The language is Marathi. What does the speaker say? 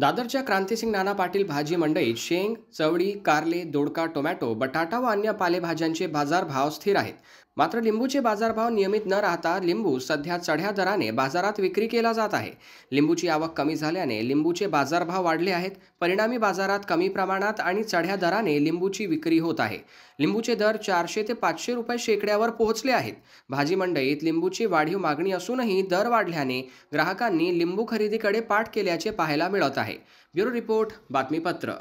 दादरच्या क्रांतीसिंग नाना पाटील भाजी मंडईत शेंग चवळी कारले दोडका टोमॅटो बटाटा व अन्य पालेभाज्यांचे बाजारभाव स्थिर आहेत मात्र लिंबूचे बाजारभाव नियमित न राहता लिंबू सध्या चढ्या दराने बाजारात विक्री केला जात आहे लिंबूची आवक कमी झाल्याने लिंबूचे बाजारभाव वाढले आहेत परिणामी बाजारात कमी प्रमाणात आणि चढ्या दराने लिंबूची विक्री होत आहे लिंबूचे दर चारशे ते पाचशे रुपये शेकड्यावर पोहोचले आहेत भाजी मंडईत लिंबूची वाढीव मागणी असूनही दर वाढल्याने ग्राहकांनी लिंबू खरेदीकडे पाठ केल्याचे पाहायला मिळत आहे है ब्यूरो रिपोर्ट बातमीपत्र